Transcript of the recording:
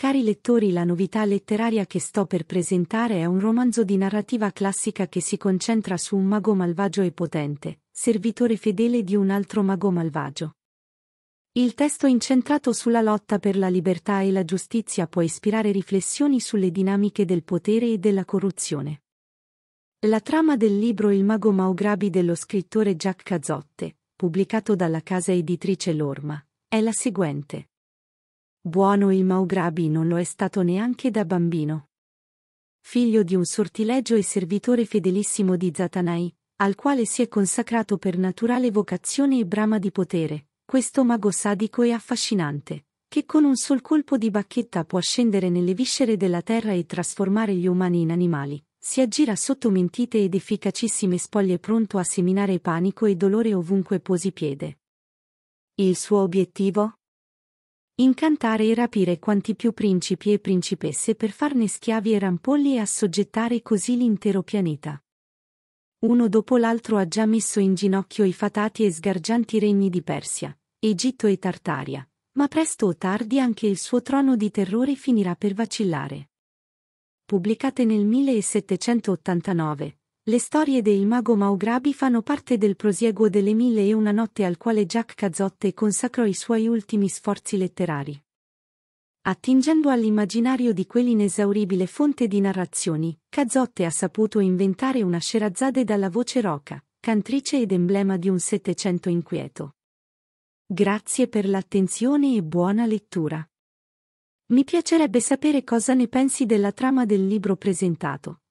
Cari lettori la novità letteraria che sto per presentare è un romanzo di narrativa classica che si concentra su un mago malvagio e potente, servitore fedele di un altro mago malvagio. Il testo incentrato sulla lotta per la libertà e la giustizia può ispirare riflessioni sulle dinamiche del potere e della corruzione. La trama del libro Il mago Maugrabi dello scrittore Jack Cazotte, pubblicato dalla casa editrice Lorma, è la seguente. Buono il Maugrabi non lo è stato neanche da bambino. Figlio di un sortilegio e servitore fedelissimo di Zatanai, al quale si è consacrato per naturale vocazione e brama di potere, questo mago sadico e affascinante, che con un sol colpo di bacchetta può scendere nelle viscere della terra e trasformare gli umani in animali, si aggira sotto mentite ed efficacissime spoglie pronto a seminare panico e dolore ovunque posi piede. Il suo obiettivo? incantare e rapire quanti più principi e principesse per farne schiavi e rampolli e assoggettare così l'intero pianeta. Uno dopo l'altro ha già messo in ginocchio i fatati e sgargianti regni di Persia, Egitto e Tartaria, ma presto o tardi anche il suo trono di terrore finirà per vacillare. Pubblicate nel 1789, le storie del mago Maugrabi fanno parte del prosieguo delle Mille e una notte al quale Jack Cazzotte consacrò i suoi ultimi sforzi letterari. Attingendo all'immaginario di quell'inesauribile fonte di narrazioni, Cazzotte ha saputo inventare una scerazade dalla voce roca, cantrice ed emblema di un Settecento inquieto. Grazie per l'attenzione e buona lettura. Mi piacerebbe sapere cosa ne pensi della trama del libro presentato